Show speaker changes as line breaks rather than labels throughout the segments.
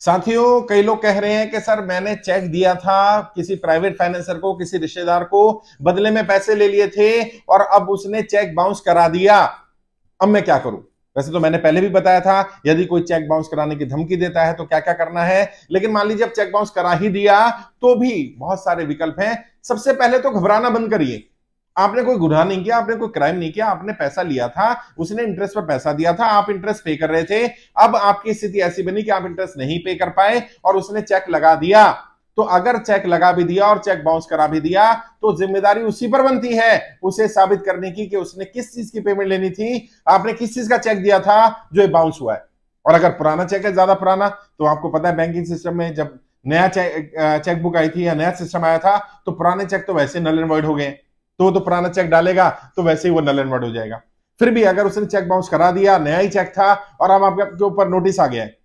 साथियों कई लोग कह रहे हैं कि सर मैंने चेक दिया था किसी प्राइवेट फाइनेंसर को किसी रिश्तेदार को बदले में पैसे ले लिए थे और अब उसने चेक बाउंस करा दिया अब मैं क्या करूं वैसे तो मैंने पहले भी बताया था यदि कोई चेक बाउंस कराने की धमकी देता है तो क्या क्या करना है लेकिन मान लीजिए अब चेक बाउंस करा ही दिया तो भी बहुत सारे विकल्प हैं सबसे पहले तो घबराना बंद करिए आपने कोई गुनाह नहीं किया आपने कोई क्राइम नहीं किया आपने पैसा लिया था उसने इंटरेस्ट पर पैसा दिया था आप इंटरेस्ट पे कर रहे थे अब आपकी स्थिति ऐसी बनी कि आप इंटरेस्ट नहीं पे कर पाए और उसने चेक लगा दिया तो अगर चेक लगा भी दिया और चेक बाउंस करा भी दिया तो जिम्मेदारी उसी पर बनती है उसे साबित करने की कि उसने किस चीज की पेमेंट लेनी थी आपने किस चीज का चेक दिया था जो बाउंस हुआ है और अगर पुराना चेक है ज्यादा पुराना तो आपको पता है बैंकिंग सिस्टम में जब नया चेक चेकबुक आई थी या नया सिस्टम आया था तो पुराने चेक तो वैसे नल एंड वॉइड हो गए तो वो तो पुराना चेक डालेगा तो वैसे ही वो नल एंड हो जाएगा फिर भी अगर उसने चेक बाउंस करा दिया नया ही चेक था और अब आपके ऊपर नोटिस आ गया है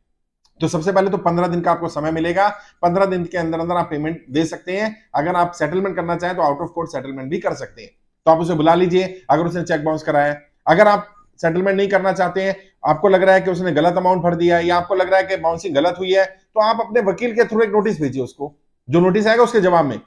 तो सबसे पहले तो पंद्रह दिन का आपको समय मिलेगा पंद्रह दिन के अंदर अंदर आप पेमेंट दे सकते हैं अगर आप सेटलमेंट करना चाहें तो आउट ऑफ कोर्ट सेटलमेंट भी कर सकते हैं तो आप उसे बुला लीजिए अगर उसने चेक बाउंस कराया अगर आप सेटलमेंट नहीं करना चाहते हैं आपको लग रहा है कि उसने गलत अमाउंट भर दिया है या आपको लग रहा है कि बाउंसिंग गलत हुई है तो आप अपने वकील के थ्रू एक नोटिस भेजिए उसको जो नोटिस आएगा उसके जवाब में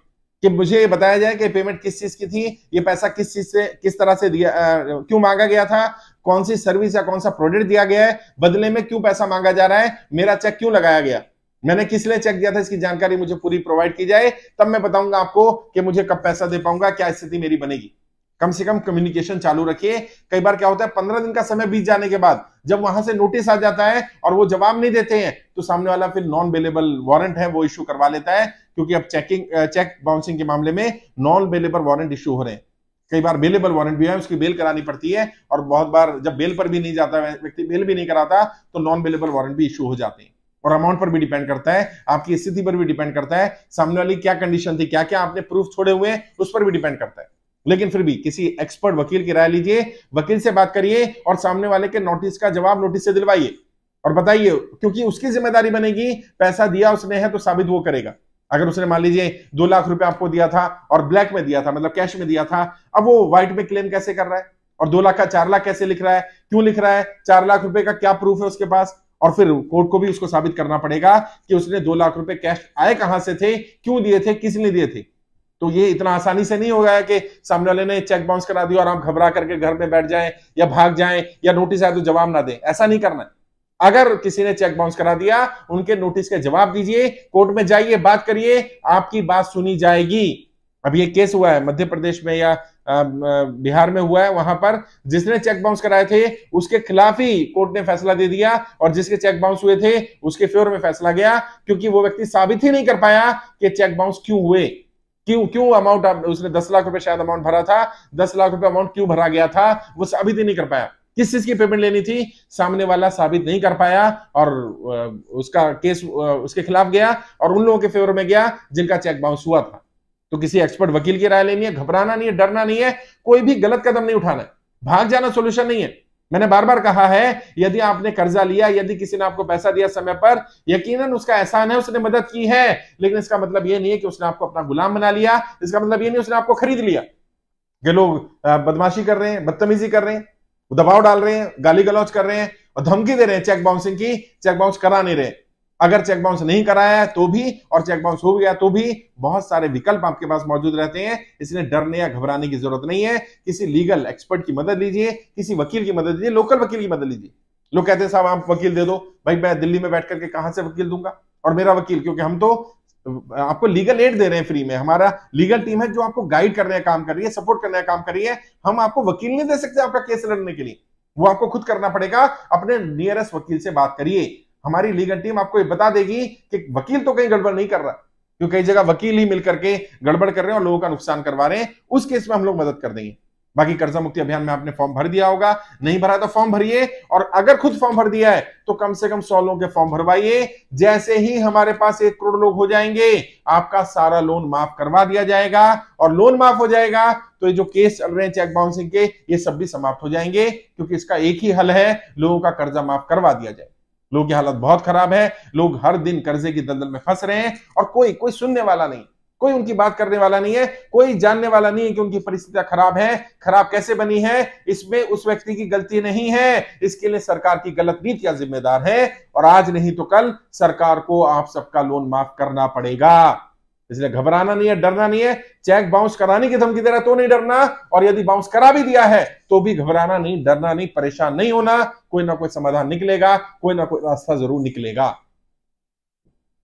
कि मुझे ये बताया जाए कि पेमेंट किस चीज की थी ये पैसा किस चीज से किस तरह से दिया क्यों मांगा गया था कौन सी सर्विस या कौन सा प्रोडक्ट दिया गया है बदले में क्यों पैसा मांगा जा रहा है मेरा चेक क्यों लगाया गया मैंने किस लिए चेक दिया था इसकी जानकारी मुझे पूरी प्रोवाइड की जाए तब मैं बताऊंगा आपको कि मुझे कब पैसा दे पाऊंगा क्या स्थिति मेरी बनेगी कम से कम कम्युनिकेशन चालू रखिए कई बार क्या होता है पंद्रह दिन का समय बीत जाने के बाद जब वहां से नोटिस आ जाता है और वो जवाब नहीं देते हैं तो सामने वाला फिर नॉन अवेलेबल वारंट है वो इश्यू करवा लेता है क्योंकि अब चेकिंग चेक बाउंसिंग के मामले में नॉन अवेलेबल वारंट इश्यू हो रहे हैं कई बार बेलेबल वारंट भी है उसकी बेल करानी पड़ती है और बहुत बार जब बेल पर भी नहीं जाता व्यक्ति बेल भी नहीं कराता तो नॉन अवेलेबल वारंट भी इश्यू हो जाते हैं और अमाउंट पर भी डिपेंड करता है आपकी स्थिति पर भी डिपेंड करता है सामने वाली क्या कंडीशन थी क्या क्या आपने प्रूफ छोड़े हुए हैं उस पर भी डिपेंड करता है लेकिन फिर भी किसी एक्सपर्ट वकील की राय लीजिए वकील से बात करिए और सामने वाले के नोटिस का जवाब नोटिस से दिलवाइए और बताइए क्योंकि उसकी जिम्मेदारी बनेगी पैसा दिया उसने है तो साबित वो करेगा अगर उसने मान लीजिए दो लाख रुपए आपको दिया था और ब्लैक में दिया था मतलब कैश में दिया था अब वो व्हाइट में क्लेम कैसे कर रहा है और दो लाख का चार लाख कैसे लिख रहा है क्यों लिख रहा है चार लाख रुपए का क्या प्रूफ है उसके पास और फिर कोर्ट को भी उसको साबित करना पड़ेगा कि उसने दो लाख रुपए कैश आए कहां से थे क्यों दिए थे किस लिए दिए थे तो ये इतना आसानी से नहीं होगा कि सामने वाले ने चेक बाउंस करा दिया और आप घबरा करके घर में बैठ जाएं या भाग जाएं या नोटिस आए तो जवाब ना दें ऐसा नहीं करना अगर किसी ने चेक बाउंस करा दिया उनके नोटिस के जवाब दीजिए कोर्ट में जाइए बात करिए आपकी बात सुनी जाएगी अब ये केस हुआ है मध्य प्रदेश में या बिहार में हुआ है वहां पर जिसने चेक बाउंस कराए थे उसके खिलाफ ही कोर्ट ने फैसला दे दिया और जिसके चेक बाउंस हुए थे उसके फेवर में फैसला गया क्योंकि वो व्यक्ति साबित ही नहीं कर पाया कि चेक बाउंस क्यों हुए क्यों क्यों अमाउंट उसने दस लाख रुपए शायद अमाउंट भरा था दस लाख रुपए अमाउंट क्यों भरा गया था वो साबित ही नहीं कर पाया किस चीज की पेमेंट लेनी थी सामने वाला साबित नहीं कर पाया और उसका केस उसके खिलाफ गया और उन लोगों के फेवर में गया जिनका चेक बाउंस हुआ था तो किसी एक्सपर्ट वकील की राय लेनी है घबराना नहीं है डरना नहीं है कोई भी गलत कदम नहीं उठाना है भाग जाना सोल्यूशन नहीं है मैंने बार बार कहा है यदि आपने कर्जा लिया यदि किसी ने आपको पैसा दिया समय पर यकीनन उसका एहसान है उसने मदद की है लेकिन इसका मतलब यह नहीं है कि उसने आपको अपना गुलाम बना लिया इसका मतलब यह नहीं उसने आपको खरीद लिया ये लोग बदमाशी कर रहे हैं बदतमीजी कर रहे हैं दबाव डाल रहे हैं गाली गलौज कर रहे हैं और धमकी दे रहे हैं चेक बाउंसिंग की चेक बाउंस करा नहीं रहे अगर चेक बाउंस नहीं कराया तो भी और चेक बाउंस हो गया तो भी बहुत सारे विकल्प आपके पास मौजूद रहते हैं इसलिए डरने या घबराने की जरूरत नहीं है किसी लीगल एक्सपर्ट की मदद लीजिए किसी वकील की मदद लीजिए लोकल वकील की मदद लीजिए लोग कहते हैं साहब आप वकील दे दो भाई मैं दिल्ली में बैठ करके कहां से वकील दूंगा और मेरा वकील क्योंकि हम तो आपको लीगल एड दे रहे हैं फ्री में हमारा लीगल टीम है जो आपको गाइड करने का काम कर रही है सपोर्ट करने का काम कर रही है हम आपको वकील नहीं दे सकते आपका केस लड़ने के लिए वो आपको खुद करना पड़ेगा अपने नियरेस्ट वकील से बात करिए हमारी लीगल टीम आपको ये बता देगी कि वकील तो कहीं गड़बड़ नहीं कर रहा क्योंकि कई जगह वकील ही मिलकर के गड़बड़ कर रहे हैं और लोगों का नुकसान करवा रहे हैं उस केस में हम लोग मदद कर देंगे बाकी कर्जा मुक्ति अभियान में आपने फॉर्म भर दिया होगा नहीं भरा तो फॉर्म भरिए और अगर खुद फॉर्म भर दिया है तो कम से कम सौ लोगों के फॉर्म भरवाइए जैसे ही हमारे पास एक करोड़ लोग हो जाएंगे आपका सारा लोन माफ करवा दिया जाएगा और लोन माफ हो जाएगा तो ये जो केस चल रहे हैं चेक बाउंसिंग के ये सब भी समाप्त हो जाएंगे क्योंकि इसका एक ही हल है लोगों का कर्जा माफ करवा दिया जाएगा लोगों की हालत बहुत खराब है लोग हर दिन कर्जे की दलदल में फंस रहे हैं और कोई कोई सुनने वाला नहीं कोई उनकी बात करने वाला नहीं है कोई जानने वाला नहीं है कि उनकी परिस्थितियां खराब है खराब कैसे बनी है इसमें उस व्यक्ति की गलती नहीं है इसके लिए सरकार की गलत नीतियां जिम्मेदार है और आज नहीं तो कल सरकार को आप सबका लोन माफ करना पड़ेगा इसलिए घबराना नहीं है डरना नहीं है चेक बाउंस कराने की धमकी दे रहा है तो नहीं डरना और यदि बाउंस करा भी दिया है तो भी घबराना नहीं डरना नहीं परेशान नहीं होना कोई ना कोई समाधान निकलेगा कोई ना कोई रास्ता जरूर निकलेगा